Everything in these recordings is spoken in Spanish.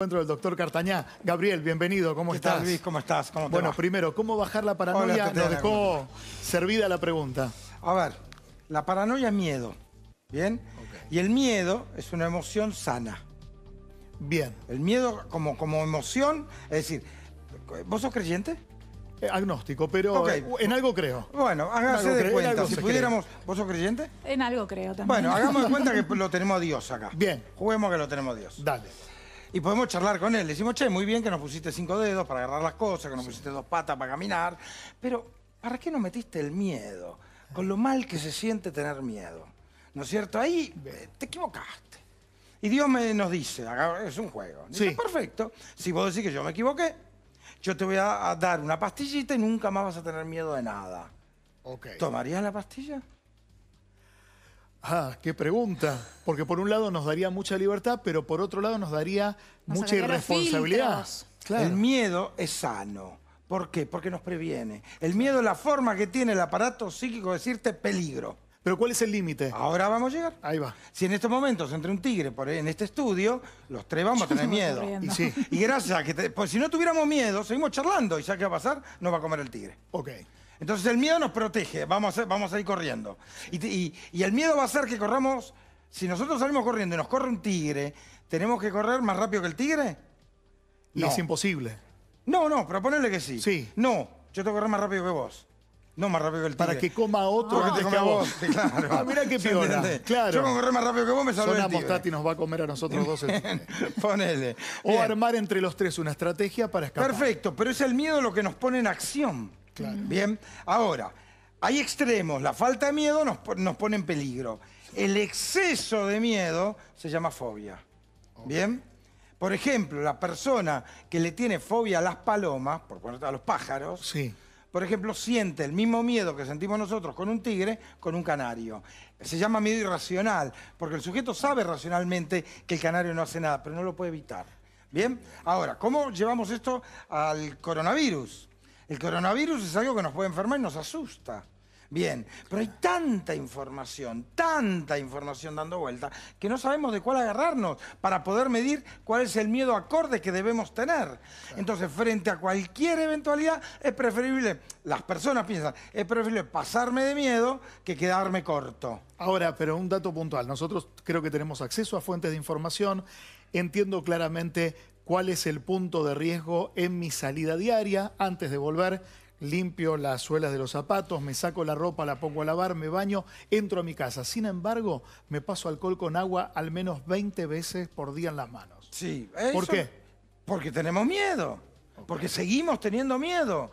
encuentro del doctor Cartañá. Gabriel, bienvenido, ¿cómo estás? Luis? ¿Cómo estás? ¿Cómo bueno, primero, ¿cómo bajar la paranoia? servida la pregunta. A ver, la paranoia es miedo, ¿bien? Y el miedo es una emoción sana. Bien. El miedo como, como emoción, es decir, ¿vos sos creyente? Eh, agnóstico, pero eh, en algo creo. Bueno, hágase de cuenta. Si pudiéramos... ¿Vos sos creyente? En algo creo también. Bueno, hagamos de cuenta que lo tenemos a Dios acá. Bien. Juguemos que lo tenemos a Dios. Dale y podemos charlar con él. Le decimos, che, muy bien que nos pusiste cinco dedos para agarrar las cosas, que nos pusiste dos patas para caminar, pero ¿para qué nos metiste el miedo? Con lo mal que se siente tener miedo. ¿No es cierto? Ahí te equivocaste. Y Dios me, nos dice, es un juego. Dice, sí. perfecto, si vos decís que yo me equivoqué, yo te voy a, dar una pastillita y nunca más vas a tener miedo de nada. ¿Tomarías la pastilla? Ah, qué pregunta. Porque por un lado nos daría mucha libertad, pero por otro lado nos daría mucha irresponsabilidad. El miedo es sano. ¿Por qué? Porque nos previene. El miedo es la forma que tiene el aparato psíquico de decirte peligro. Pero ¿cuál es el límite? Ahora vamos a llegar. Ahí va. Si en estos momentos entre un tigre en este estudio, los tres vamos a tener miedo. Y, gracias a que... pues si no tuviéramos miedo, seguimos charlando y ya que va a pasar, nos va a comer el tigre. Ok. Entonces el miedo nos protege, vamos a, vamos a ir corriendo. Y, el miedo va a hacer que corramos, si nosotros salimos corriendo y nos corre un tigre, ¿tenemos que correr más rápido que el tigre? es imposible. No, no, pero ponele que sí. Sí. No, yo tengo que correr más rápido que vos. No más rápido que el tigre. Para que coma otro ah, que te coma vos. Claro. Ah, mira qué peor. Claro. Yo con correr más rápido que vos me salvo el tigre. Tati nos va a comer a nosotros dos. El... ponele. O armar entre los tres una estrategia para escapar. Perfecto, pero es el miedo lo que nos pone en acción. Bien, ahora, hay extremos. La falta de miedo nos, pone en peligro. El exceso de miedo se llama fobia. Bien. Por ejemplo, la persona que le tiene fobia a las palomas, por a los pájaros, sí. por ejemplo, siente el mismo miedo que sentimos nosotros con un tigre, con un canario. Se llama miedo irracional, porque el sujeto sabe racionalmente que el canario no hace nada, pero no lo puede evitar. Bien, ahora, ¿cómo llevamos esto al coronavirus? El coronavirus es algo que nos puede enfermar y nos asusta. Bien, pero hay tanta información, tanta información dando vuelta, que no sabemos de cuál agarrarnos para poder medir cuál es el miedo acorde que debemos tener. Entonces, frente a cualquier eventualidad, es preferible, las personas piensan, es preferible pasarme de miedo que quedarme corto. Ahora, pero un dato puntual, nosotros creo que tenemos acceso a fuentes de información, entiendo claramente cuál es el punto de riesgo en mi salida diaria. Antes de volver, limpio las suelas de los zapatos, me saco la ropa, la pongo a lavar, me baño, entro a mi casa. Sin embargo, me paso alcohol con agua al menos 20 veces por día en las manos. Sí. ¿Por qué? Porque tenemos miedo. Porque seguimos teniendo miedo.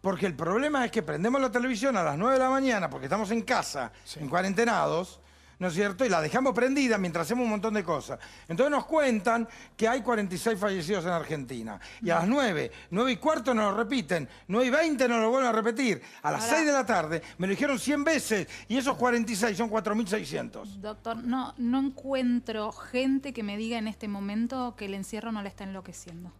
Porque el problema es que prendemos la televisión a las 9 de la mañana porque estamos en casa, en cuarentenados, ¿no es cierto? Y la dejamos prendida mientras hacemos un montón de cosas. Entonces nos cuentan que hay 46 fallecidos en Argentina. Y a las 9, 9 y cuarto nos lo repiten, 9 y 20 nos lo vuelven a repetir. A las 6 de la tarde me lo dijeron 100 veces y esos 46 son 4.600. Doctor, no, no encuentro gente que me diga en este momento que el encierro no le está enloqueciendo.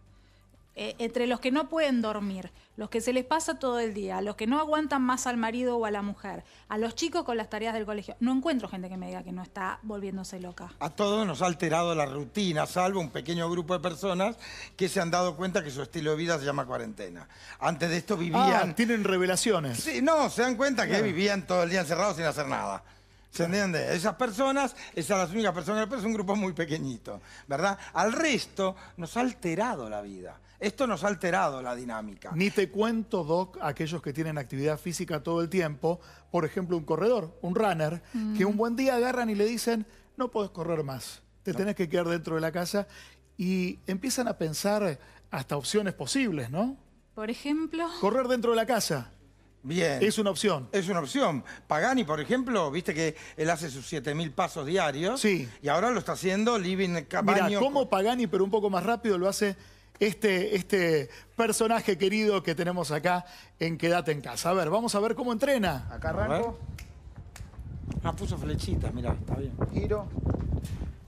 Eh, entre los que no pueden dormir, los que se les pasa todo el día, los que no aguantan más al marido o a la mujer, a los chicos con las tareas del colegio, no encuentro gente que me diga que no está volviéndose loca. A todos nos ha alterado la rutina, salvo un pequeño grupo de personas que se han dado cuenta que su estilo de vida se llama cuarentena. Antes de esto vivían... Ah, tienen revelaciones. Sí, no, se dan cuenta que vivían todo el día encerrados sin hacer nada. ¿Se entiende? Esas personas, esas las únicas personas, pero es un grupo muy pequeñito, ¿verdad? Al resto nos ha alterado la vida. Esto nos ha alterado la dinámica. Ni te cuento, Doc, aquellos que tienen actividad física todo el tiempo, por ejemplo, un corredor, un runner, que un buen día agarran y le dicen, no puedes correr más, te tenés que quedar dentro de la casa y empiezan a pensar hasta opciones posibles, ¿no? Por ejemplo... Correr dentro de la casa. Bien. Es una opción. Es una opción. Pagani, por ejemplo, viste que él hace sus 7.000 pasos diarios. Sí. Y ahora lo está haciendo Living Cabaño. Mira, como Pagani, pero un poco más rápido, lo hace este, este personaje querido que tenemos acá en Quédate en Casa. A ver, vamos a ver cómo entrena. Acá arranco. Ah, puso flechitas, mirá, está bien. Giro.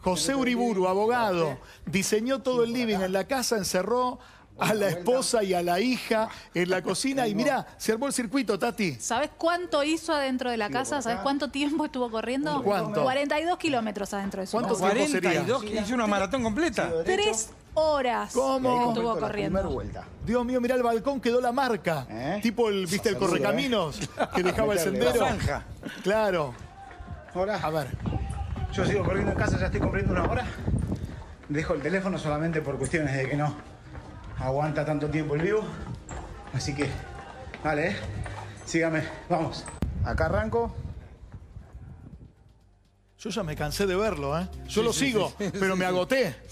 José Uriburu, abogado, diseñó todo el living en la casa, encerró a la esposa y a la hija en la cocina. Y mira se armó el circuito, Tati. ¿Sabes cuánto hizo adentro de la casa? ¿Sabes cuánto tiempo estuvo corriendo? ¿Cuánto? 42 kilómetros adentro de su casa. ¿Cuánto sería? ¿Hizo una maratón completa? Tres horas ¿Cómo? estuvo corriendo. Vuelta. Dios mío, mira el balcón quedó la marca. ¿Eh? Tipo, el, viste, el ¿eh? correcaminos que dejaba el sendero. Claro. Hola. A ver. Yo sigo corriendo en casa, ya estoy corriendo una hora. Dejo el teléfono solamente por cuestiones de que no aguanta tanto tiempo el vivo. Así que, vale, ¿eh? sígame, vamos. Acá arranco. Yo ya me cansé de verlo, ¿eh? Yo lo sigo, pero me agoté.